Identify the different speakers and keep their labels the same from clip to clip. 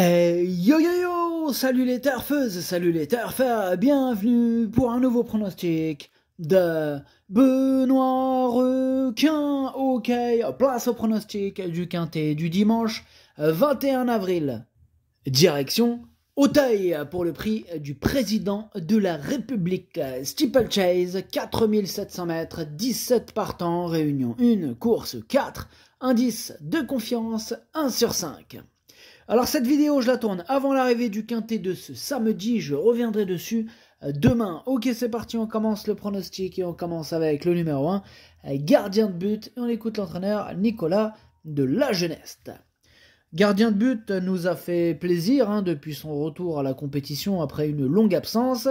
Speaker 1: Eh, yo yo yo, salut les turfeuses, salut les turfeurs, bienvenue pour un nouveau pronostic de Benoît Requin. Ok, place au pronostic du quintet du dimanche 21 euh, avril. Direction Auteuil pour le prix du président de la République. Steeplechase, 4700 mètres, 17 partants, réunion 1, course 4, indice de confiance 1 sur 5. Alors cette vidéo, je la tourne avant l'arrivée du quintet de ce samedi, je reviendrai dessus euh, demain. Ok, c'est parti, on commence le pronostic et on commence avec le numéro 1, euh, gardien de but, et on écoute l'entraîneur Nicolas de la jeunesse. Gardien de but nous a fait plaisir hein, depuis son retour à la compétition après une longue absence.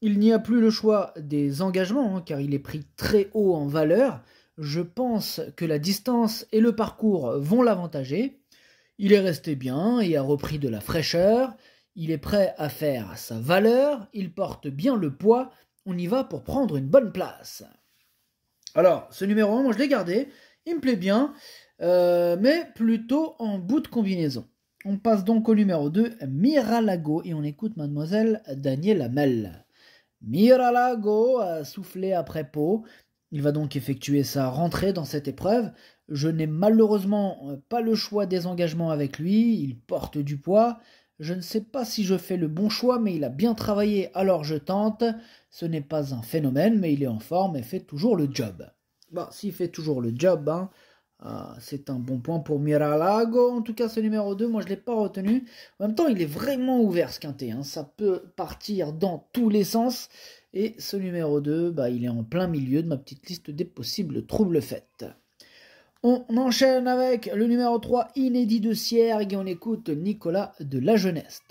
Speaker 1: Il n'y a plus le choix des engagements hein, car il est pris très haut en valeur. Je pense que la distance et le parcours vont l'avantager. Il est resté bien et a repris de la fraîcheur. Il est prêt à faire sa valeur. Il porte bien le poids. On y va pour prendre une bonne place. Alors, ce numéro 1, moi je l'ai gardé. Il me plaît bien, euh, mais plutôt en bout de combinaison. On passe donc au numéro 2, Miralago, et on écoute mademoiselle Daniela Mel. Miralago a soufflé après pot, Il va donc effectuer sa rentrée dans cette épreuve. Je n'ai malheureusement euh, pas le choix des engagements avec lui, il porte du poids. Je ne sais pas si je fais le bon choix, mais il a bien travaillé, alors je tente. Ce n'est pas un phénomène, mais il est en forme et fait toujours le job. s'il fait toujours le job, hein, euh, c'est un bon point pour Miralago. En tout cas, ce numéro 2, moi je ne l'ai pas retenu. En même temps, il est vraiment ouvert ce quintet. Hein. Ça peut partir dans tous les sens. Et ce numéro 2, bah, il est en plein milieu de ma petite liste des possibles troubles faites. On enchaîne avec le numéro 3, Inédit de Siergue, et on écoute Nicolas de la Jeunesse.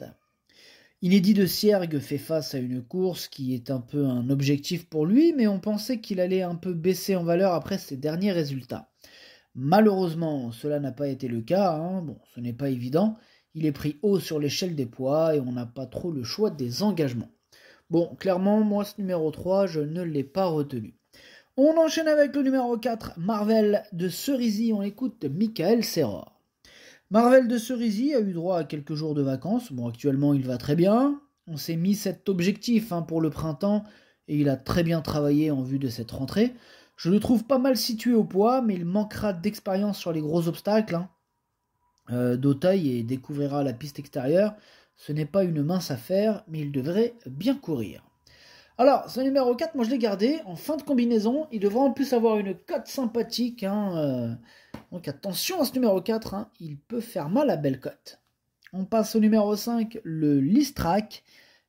Speaker 1: Inédit de Siergue fait face à une course qui est un peu un objectif pour lui, mais on pensait qu'il allait un peu baisser en valeur après ses derniers résultats. Malheureusement, cela n'a pas été le cas, hein. bon, ce n'est pas évident, il est pris haut sur l'échelle des poids et on n'a pas trop le choix des engagements. Bon, clairement, moi ce numéro 3, je ne l'ai pas retenu. On enchaîne avec le numéro 4, Marvel de Cerisy. On écoute Michael Serra. Marvel de Cerisy a eu droit à quelques jours de vacances. Bon, actuellement, il va très bien. On s'est mis cet objectif hein, pour le printemps et il a très bien travaillé en vue de cette rentrée. Je le trouve pas mal situé au poids, mais il manquera d'expérience sur les gros obstacles hein, euh, et découvrira la piste extérieure. Ce n'est pas une mince affaire, mais il devrait bien courir. Alors, ce numéro 4, moi je l'ai gardé en fin de combinaison. Il devrait en plus avoir une cote sympathique. Hein, euh. Donc attention à ce numéro 4, hein. il peut faire mal à belle cote. On passe au numéro 5, le Listrac,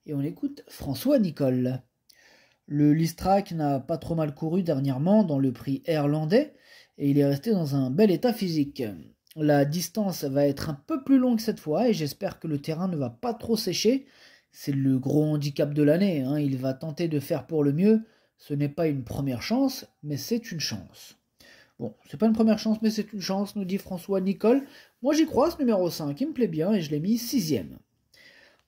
Speaker 1: et on écoute François Nicole. Le Listrac n'a pas trop mal couru dernièrement dans le prix irlandais, et il est resté dans un bel état physique. La distance va être un peu plus longue cette fois, et j'espère que le terrain ne va pas trop sécher, c'est le gros handicap de l'année. Hein. Il va tenter de faire pour le mieux. Ce n'est pas une première chance, mais c'est une chance. Bon, c'est pas une première chance, mais c'est une chance, nous dit François Nicole. Moi j'y crois, ce numéro 5, il me plaît bien et je l'ai mis sixième.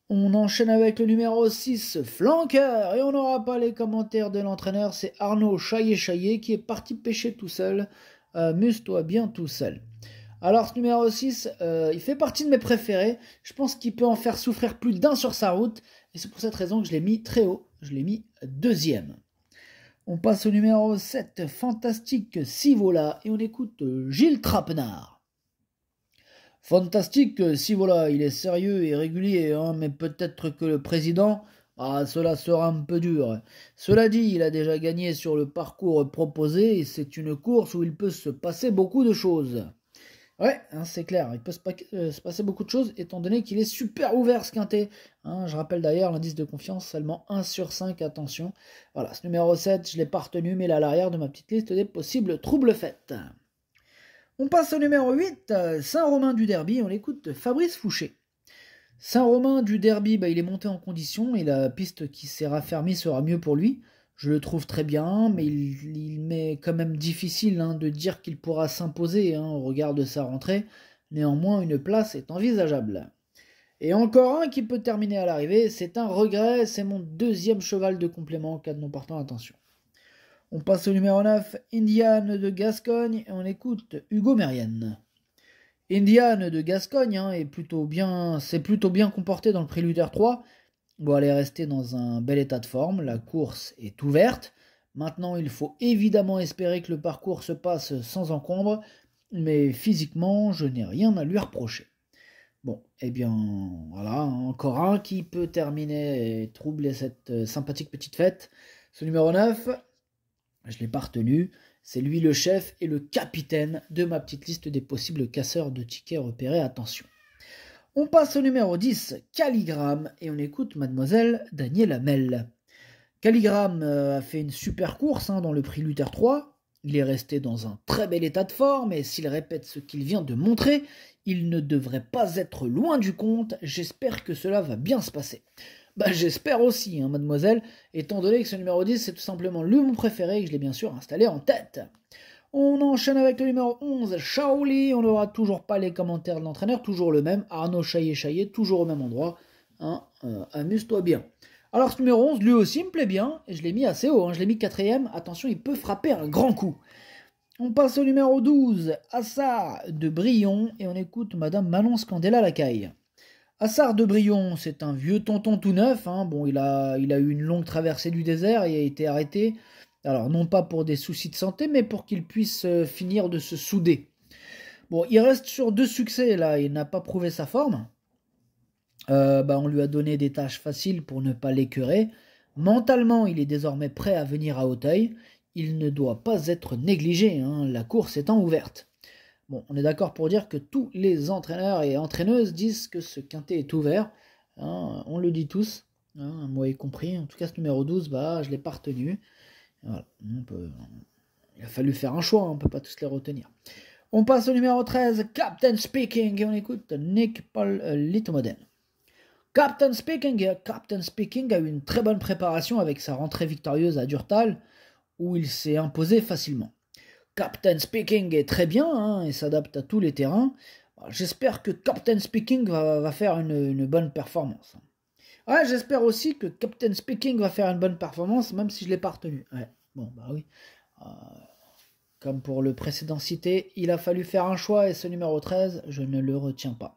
Speaker 1: On enchaîne avec le numéro 6, flanqueur, et on n'aura pas les commentaires de l'entraîneur, c'est Arnaud chaillet chaillet qui est parti pêcher tout seul. Euh, toi bien tout seul. Alors ce numéro 6, euh, il fait partie de mes préférés. Je pense qu'il peut en faire souffrir plus d'un sur sa route. Et c'est pour cette raison que je l'ai mis très haut. Je l'ai mis deuxième. On passe au numéro 7, Fantastique Sivola. Et on écoute euh, Gilles Trapenard. Fantastique Sivola, il est sérieux et régulier, hein, mais peut-être que le président... Ah, cela sera un peu dur. Cela dit, il a déjà gagné sur le parcours proposé et c'est une course où il peut se passer beaucoup de choses. Ouais, hein, c'est clair, il peut euh, se, passer beaucoup de choses étant donné qu'il est super ouvert ce quintet. Hein, je rappelle d'ailleurs l'indice de confiance seulement 1 sur 5, attention. Voilà, ce numéro 7, je l'ai pas retenu, mais est à l'arrière de ma petite liste des possibles troubles faites. On passe au numéro 8, euh, Saint-Romain du Derby, on l'écoute de Fabrice Fouché. Saint-Romain du Derby, bah, il est monté en condition et la piste qui s'est raffermie sera mieux pour lui je le trouve très bien, mais il, m'est quand même difficile hein, de dire qu'il pourra s'imposer hein, au regard de sa rentrée. Néanmoins, une place est envisageable. Et encore un qui peut terminer à l'arrivée, c'est un regret, c'est mon deuxième cheval de complément en cas de non portant attention. On passe au numéro 9, Indiane de Gascogne, et on écoute Hugo Merienne. Indiane de Gascogne hein, est plutôt bien, s'est plutôt bien comporté dans le Préludeur 3, on va rester dans un bel état de forme, la course est ouverte. Maintenant, il faut évidemment espérer que le parcours se passe sans encombre, mais physiquement, je n'ai rien à lui reprocher. Bon, eh bien, voilà, encore un qui peut terminer et troubler cette euh, sympathique petite fête. Ce numéro 9, je l'ai pas retenu, c'est lui le chef et le capitaine de ma petite liste des possibles casseurs de tickets repérés, attention. On passe au numéro 10, Calligramme, et on écoute mademoiselle Daniel Mel. Calligramme euh, a fait une super course hein, dans le prix Luther 3, il est resté dans un très bel état de forme et s'il répète ce qu'il vient de montrer, il ne devrait pas être loin du compte. J'espère que cela va bien se passer. Bah j'espère aussi, hein, mademoiselle, étant donné que ce numéro 10 c'est tout simplement le mon préféré et que je l'ai bien sûr installé en tête. On enchaîne avec le numéro 11, Shaoli. On n'aura toujours pas les commentaires de l'entraîneur, toujours le même. Arnaud Chaillet-Chaillet, toujours au même endroit. Hein, euh, amuse-toi bien. Alors ce numéro 11, lui aussi, il me plaît bien. Et je l'ai mis assez haut. Hein. Je l'ai mis quatrième. Attention, il peut frapper un grand coup. On passe au numéro 12, Assar de Brion. Et on écoute Madame Manon Scandella Lacaille. Assar de Brion, c'est un vieux tonton tout neuf. Hein. Bon, il a, il a eu une longue traversée du désert. Il a été arrêté alors, non pas pour des soucis de santé, mais pour qu'il puisse euh, finir de se souder. Bon, il reste sur deux succès là, il n'a pas prouvé sa forme. Euh, bah, on lui a donné des tâches faciles pour ne pas l'écœurer. Mentalement, il est désormais prêt à venir à Hauteuil. Il ne doit pas être négligé, hein. la course étant ouverte. Bon, on est d'accord pour dire que tous les entraîneurs et entraîneuses disent que ce quintet est ouvert. Hein. on le dit tous, hein, moi y compris. En tout cas, ce numéro 12, bah, je ne l'ai pas retenu. Il a fallu faire un choix, hein, on ne peut pas tous les retenir. On passe au numéro 13, Captain Speaking, et on écoute Nick Paul euh, little Captain Speaking, Captain Speaking a eu une très bonne préparation avec sa rentrée victorieuse à Durtal, où il s'est imposé facilement. Captain Speaking est très bien il hein, s'adapte à tous les terrains. J'espère que Captain Speaking va, faire une bonne performance j'espère aussi que Captain Speaking va faire une bonne performance, même si je ne l'ai pas retenu. bon, bah oui. Euh, comme pour le précédent cité, il a fallu faire un choix et ce numéro 13, je ne le retiens pas.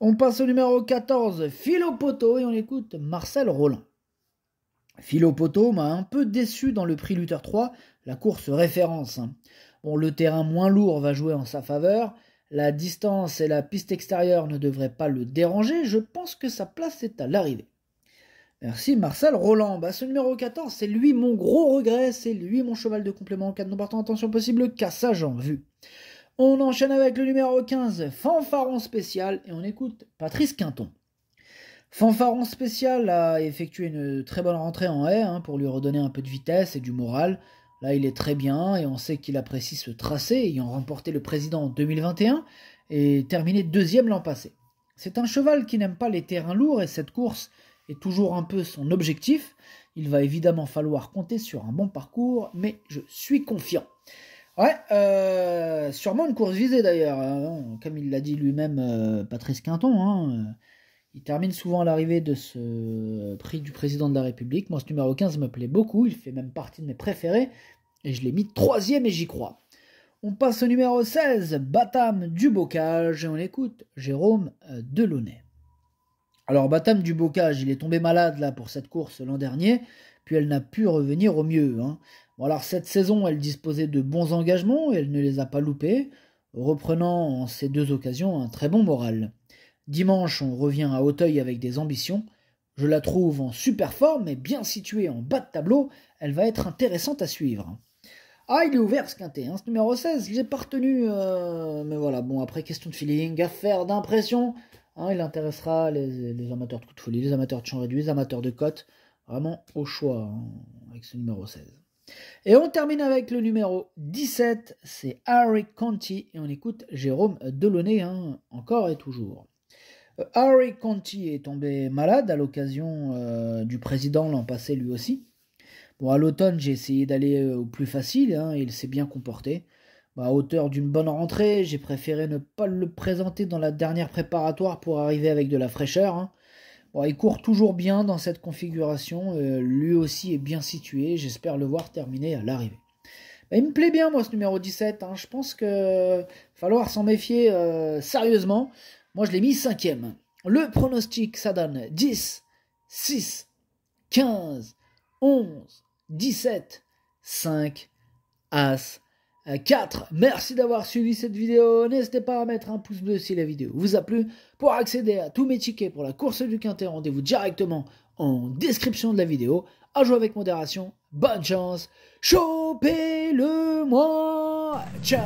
Speaker 1: On passe au numéro 14, Philo et on écoute Marcel Roland. Philo m'a un peu déçu dans le prix Luther 3, la course référence. Hein. Bon, le terrain moins lourd va jouer en sa faveur, la distance et la piste extérieure ne devraient pas le déranger. Je pense que sa place est à l'arrivée. Merci Marcel Roland. Bah, ce numéro 14, c'est lui mon gros regret, c'est lui mon cheval de complément en cas de non partant. Attention possible, qu'à sa en vue. On enchaîne avec le numéro 15, fanfaron spécial, et on écoute Patrice Quinton. Fanfaron spécial a effectué une très bonne rentrée en haie hein, pour lui redonner un peu de vitesse et du moral. Là, il est très bien et on sait qu'il apprécie ce tracé, ayant remporté le président en 2021 et terminé deuxième l'an passé. C'est un cheval qui n'aime pas les terrains lourds et cette course est toujours un peu son objectif. Il va évidemment falloir compter sur un bon parcours, mais je suis confiant. Ouais, euh, sûrement une course visée d'ailleurs, hein. comme il l'a dit lui-même euh, Patrice Quinton. Hein, il termine souvent à l'arrivée de ce prix du président de la République. Moi, ce numéro 15 me plaît beaucoup. Il fait même partie de mes préférés. Et je l'ai mis troisième et j'y crois. On passe au numéro 16, Batam du Bocage. Et on écoute Jérôme euh, Delaunay. Alors, Batam du Bocage, il est tombé malade là pour cette course l'an dernier. Puis elle n'a pu revenir au mieux. Hein. Bon, alors, cette saison, elle disposait de bons engagements et elle ne les a pas loupés, reprenant en ces deux occasions un très bon moral. Dimanche, on revient à Auteuil avec des ambitions. Je la trouve en super forme et bien située en bas de tableau, elle va être intéressante à suivre. Ah, il est ouvert ce quintet, hein, ce numéro 16, j'ai pas retenu. Euh, mais voilà, bon, après, question de feeling, affaire d'impression. Hein, il intéressera les, amateurs de coups de folie, les amateurs de champs réduits, les amateurs de cotes. Vraiment au choix hein, avec ce numéro 16. Et on termine avec le numéro 17, c'est Harry Conti, et on écoute Jérôme Delaunay, encore et toujours. Euh, Harry Conti est tombé malade à l'occasion euh, du président l'an passé lui aussi. Bon, à l'automne, j'ai essayé d'aller euh, au plus facile, hein, il s'est bien comporté. Bah, à hauteur d'une bonne rentrée, j'ai préféré ne pas le présenter dans la dernière préparatoire pour arriver avec de la fraîcheur. Hein. Bon, il court toujours bien dans cette configuration, lui aussi est bien situé, j'espère le voir terminer à l'arrivée. Bah, il me plaît bien, moi, ce numéro 17. Hein. Je pense que falloir s'en méfier sérieusement. Moi, je l'ai mis cinquième. Le pronostic, ça donne 10, 6, 15, 11, 17, 5, As, 4. Merci d'avoir suivi cette vidéo. N'hésitez pas à mettre un pouce bleu si la vidéo vous a plu. Pour accéder à tous mes tickets pour la course du Quintet, rendez-vous directement en description de la vidéo. À jouer avec modération. Bonne chance. Chopez-le-moi. Ciao.